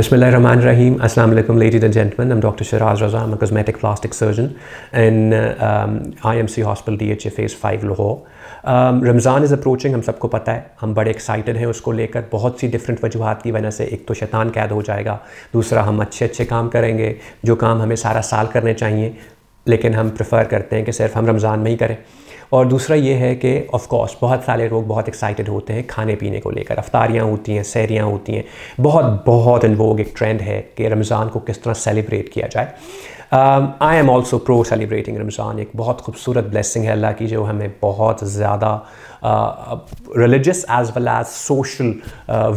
Bismillah Rahman Rahim. Assalamu alaikum, ladies and gentlemen. I'm Dr. Shiraz Raza. I'm a cosmetic plastic surgeon in um, IMC Hospital DHA Phase 5 Lahore. Um, Ramzan is approaching हम सबको पता है हम बड़े excited हैं उसको लेकर बहुत सी डिफरेंट वजूहत की वजह से एक तो शैतान कैद हो जाएगा दूसरा हम अच्छे अच्छे काम करेंगे जो काम हमें सारा साल करने चाहिए लेकिन हम प्रेफर करते हैं कि सिर्फ हम रमज़ान में ही करें और दूसरा ये है कि ऑफ़ कोर्स बहुत सारे लोग बहुत एक्साइटेड होते हैं खाने पीने को लेकर अफ्तारियाँ होती हैं सहरियाँ होती हैं बहुत बहुत लोग एक ट्रेंड है कि रमज़ान को किस तरह सेलिब्रेट किया जाए I am also pro celebrating Ramzan एक बहुत खूबसूरत ब्लेसिंग है अल्लाह की जो हमें बहुत ज़्यादा religious as well as social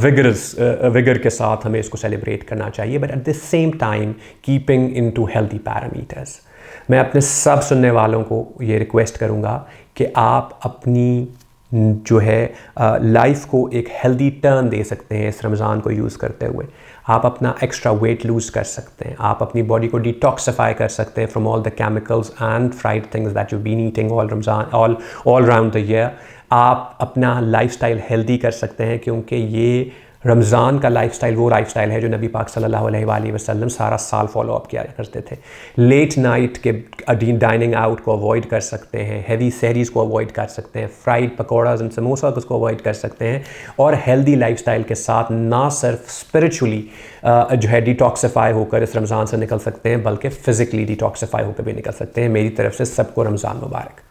vigorous vigour के साथ हमें इसको सेलिब्रेट करना चाहिए but at the same time keeping in to healthy parameters मैं अपने सब सुनने वालों को ये रिक्वेस्ट करूँगा कि आप अपनी जो है लाइफ को एक हेल्दी टर्न दे सकते हैं इस रमज़ान को यूज़ करते हुए आप अपना एक्स्ट्रा वेट लूज़ कर सकते हैं आप अपनी बॉडी को डिटॉक्सिफाई कर सकते हैं from all the chemicals and fried things that you been eating all Ramzan all all round the year आप अपना लाइफ स्टाइल हेल्दी कर सकते हैं क्योंकि ये रमज़ान का स्टाइल वो स्टाइल है जो नबी पाक सल्लल्लाहु अलैहि वसल्लम सारा साल फॉलोअप किया करते थे लेट नाइट के डाइनिंग आउट को अवॉइड कर सकते हैं हैवी सहरीज को अवॉइड कर सकते हैं फ्राइड पकौड़ाज एंड समोसा उसको अवॉइड कर सकते हैं और हेल्दी स्टाइल के साथ ना सिर्फ स्परिचुअली जो है डिटॉक्सीफाई होकर इस रमज़ान से निकल सकते हैं बल्कि फ़िज़िकली डिटॉक्सीफाई होकर भी निकल सकते हैं मेरी तरफ से सबको रमज़ान मुबारक